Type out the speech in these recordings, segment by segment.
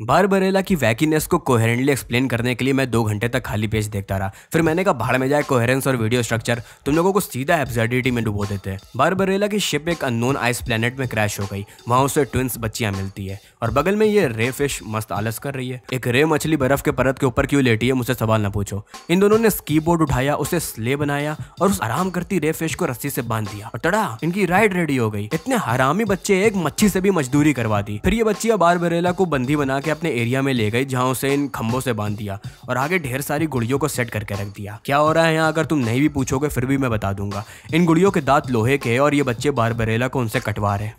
बारबरेला की वैकीनेस को कोहरेंटली एक्सप्लेन करने के लिए मैं दो घंटे तक खाली पेज देखता रहा फिर मैंने कहा भाड़ में जाए कोहरेंस और वीडियो स्ट्रक्चर तुम लोगों को सीधा एब्सर्डिटी में डुबो देते हैं बारबरेला की शिप एक अननोन आइस प्लेनेट में क्रैश हो गई वहां उसे ट्विंस बच्चियां मिलती है और बगल में ये रे फिश मस्त आलस कर रही है एक रे मछली बर्फ के परत के ऊपर क्यों लेटी है मुझसे सवाल न पूछो इन दोनों ने स्की बोर्ड उठाया उसे स्ले बनाया और उस आराम करती रे फिश को रस्सी से बांध दिया और तड़ा इनकी राइड रेडी हो गई इतने हरामी बच्चे एक मच्छी से भी मजदूरी करवा दी फिर ये बच्चिया बारबरेला को बंदी बना के अपने एरिया में ले गई जहाँ उसे इन खम्भों से बांध दिया और आगे ढेर सारी गुड़ियों को सेट करके रख दिया क्या हो रहा है यहाँ अगर तुम नहीं भी पूछोगे फिर भी मैं बता दूंगा इन गुड़ियों के दांत लोहे के और ये बच्चे बारबरेला को उनसे कटवा रहे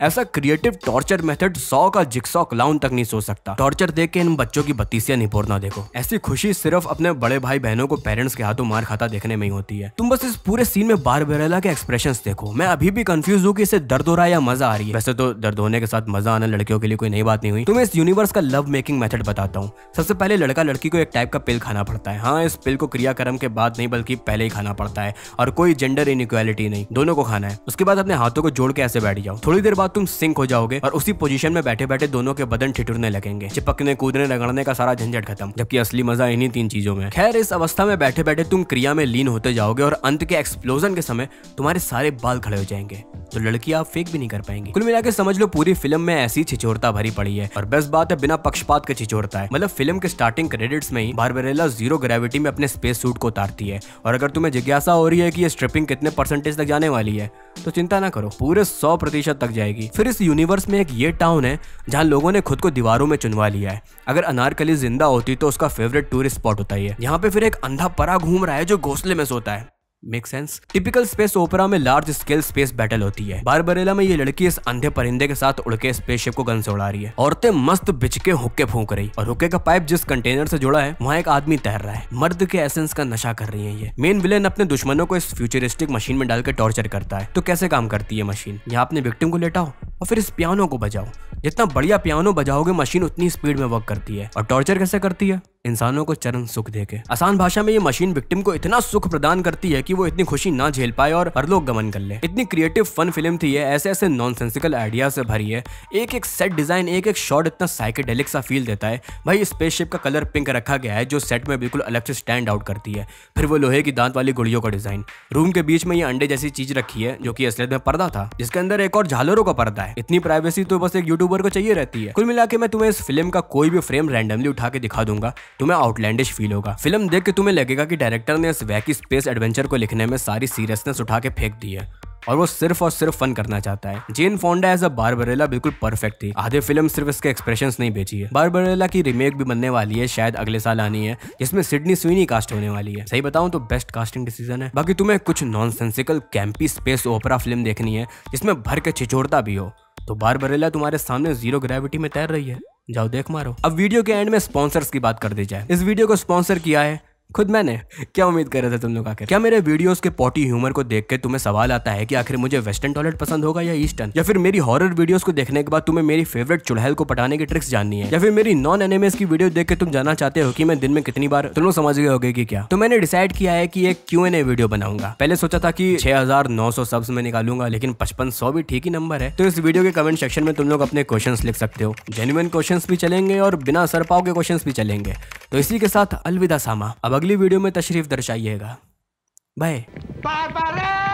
ऐसा क्रिएटिव टॉर्चर मेथड सौ का जिक्सॉ क्लाउन तक नहीं सोच सकता टॉर्चर देख के इन बच्चों की बत्तीसियां निपोरना देखो ऐसी खुशी सिर्फ अपने बड़े भाई बहनों को पेरेंट्स के हाथों मार खाता देखने में ही होती है तुम बस इस पूरे सीन में बार बेरेला के एक्सप्रेशन देखो मैं अभी भी कंफ्यूज हूँ की इसे दर्द हो रहा है या मजा आ रही है वैसे तो दर्द होने के साथ मजा आना लड़कियों के लिए कोई नई बात नहीं हुई तुम्हें इस यूनिवर्स का लव मेकिंग मेथड बताता हूँ सबसे पहले लड़का लड़की को एक टाइप का पिल खाना पड़ता है हाँ इस पिल को क्रियाक्रम के बाद नहीं बल्कि पहले ही खाना पड़ता है और कोई जेंडर इनक्वालिटी नहीं दोनों को खाना है उसके बाद अपने हाथों को जोड़ के ऐसे बैठ जाओ थोड़ी देर देर बाद तुम सिंक हो जाओगे और उसी पोजीशन में बैठे बैठे दोनों के बदन ठिठुरने लगेंगे चिपकने कूदने रगड़ने का सारा झंझट खत्म जबकि असली मजा इन्हीं तीन चीजों में खैर इस अवस्था में बैठे बैठे तुम क्रिया में लीन होते जाओगे और अंत के एक्सप्लोजन के समय तुम्हारे सारे बाल खड़े हो जाएंगे तो लड़की आप फेक भी नहीं कर पाएंगे कुल मिला के समझ लो पूरी फिल्म में ऐसी छिचोरता भरी पड़ी है और बेस्ट बात है बिना पक्षपात के छिचोरता है मतलब फिल्म के स्टार्टिंग क्रेडिट्स में ही बारबेरेला जीरो ग्रेविटी में अपने स्पेस सूट को उतारती है और अगर तुम्हें जिज्ञासा हो रही है कि ये स्ट्रिपिंग कितने परसेंटेज तक जाने वाली है तो चिंता ना करो पूरे सौ प्रतिशत तक जाएगी फिर इस यूनिवर्स में एक ये टाउन है जहाँ लोगों ने खुद को दीवारों में चुनवा लिया है अगर अनारकली जिंदा होती तो उसका फेवरेट टूरिस्ट स्पॉट होता है यहाँ पे फिर एक अंधा परा घूम रहा है जो घोसले में सोता है make sense typical space opera में लार्ज स्केल स्पेस बैटल होती है बारबरेला में ये लड़की इस अंधे परिंदे के साथ उड़के स्पेसशिप को गन से उड़ा रही है औरतें मस्त बिचके हुक्के फूंक रही और हुक्के का पाइप जिस कंटेनर से जुड़ा है वहाँ एक आदमी तैर रहा है मर्द के एसेंस का नशा कर रही है ये मेन विलेन अपने दुश्मनों को इस फ्यूचरिस्टिक मशीन में डाल के टॉर्चर करता है तो कैसे काम करती है मशीन यहाँ अपने विक्टिम को लेटाओ और फिर इस पियानो को बजाओ जितना बढ़िया पियानो बजाओगे मशीन उतनी स्पीड में वर्क करती है और टॉर्चर कैसे करती है इंसानों को चरम सुख के आसान भाषा में ये मशीन विक्टिम को इतना सुख प्रदान करती है कि वो इतनी खुशी ना झेल पाए और हर लोग गमन कर ले इतनी क्रिएटिव फन फिल्म थी है ऐसे ऐसे नॉनसेंसिकल आइडिया से भरी है एक एक सेट डिजाइन एक एक शॉट इतना साइकेडेलिक सा फील देता है भाई स्पेसशिप का कलर पिंक रखा गया है जो सेट में बिल्कुल अलग से स्टैंड आउट करती है फिर वो लोहे की दांत वाली गुड़ियों का डिजाइन रूम के बीच में ये अंडे जैसी चीज रखी है जो की असलियत में पर्दा था जिसके अंदर एक और झालरों का पर्दा है इतनी प्राइवेसी तो बस एक यूट्यूबर को चाहिए रहती है कुल मिला मैं तुम्हें इस फिल्म का कोई भी फ्रेम रैंडमली उठा के दिखा दूंगा तुम्हें आउटलैंडिश फील होगा फिल्म देख के तुम्हें लगेगा कि डायरेक्टर ने इस वैकी स्पेस एडवेंचर को लिखने में सारी सीरियसनेस उठा के फेंक दी है और वो सिर्फ और सिर्फ फन करना चाहता है जेन फोंडा एज अ बारबरेला बिल्कुल परफेक्ट थी आधे फिल्म सिर्फ इसके एक्सप्रेशन नहीं बेची है बारबरेला की रिमेक भी बनने वाली है शायद अगले साल आनी है जिसमें सिडनी स्वीनी कास्ट होने वाली है सही बताऊं तो बेस्ट कास्टिंग डिसीजन है बाकी तुम्हें कुछ non campy space opera film देखनी है जिसमें भर के छिचोड़ता भी हो तो बारबरेला तुम्हारे सामने जीरो ग्रेविटी में तैर रही है जाओ देख मारो अब वीडियो के एंड में स्पॉन्सर्स की बात कर दी जाए इस वीडियो को स्पॉन्सर किया है खुद मैंने क्या उम्मीद कर रहे थे तुम लोग आखिर क्या मेरे वीडियोस के पॉटी ह्यूमर को देख के तुम्हें सवाल आता है कि आखिर मुझे वेस्टर्न टॉयलेट पसंद होगा या ईस्टर्न या फिर मेरी हॉरर वीडियोस को देखने के बाद तुम्हें मेरी फेवरेट चुड़ैल को पटाने की ट्रिक्स जाननी है या फिर मेरी नॉन एनिमेस की वीडियो देख के तुम जाना चाहते हो कि मैं दिन में कितनी बार तुम लोग समझ गए होगे की क्या तो मैंने डिसाइड किया है की एक क्यू एन ए वीडियो बनाऊंगा पहले सोचा था कि सौ सब्स में निकालूंगा लेकिन सौ भी ठीक ही नंबर है तो इस वीडियो के कमेंट सेक्शन में तुम लोग अपने क्वेश्चन लिख सकते हो जेन्युन क्वेश्चन भी चलेंगे और बिना सर पाओ के क्वेश्चन भी चलेंगे तो इसी के साथ अलविदा सामा अब अगली वीडियो में तशरीफ़ दर्शाइएगा बाय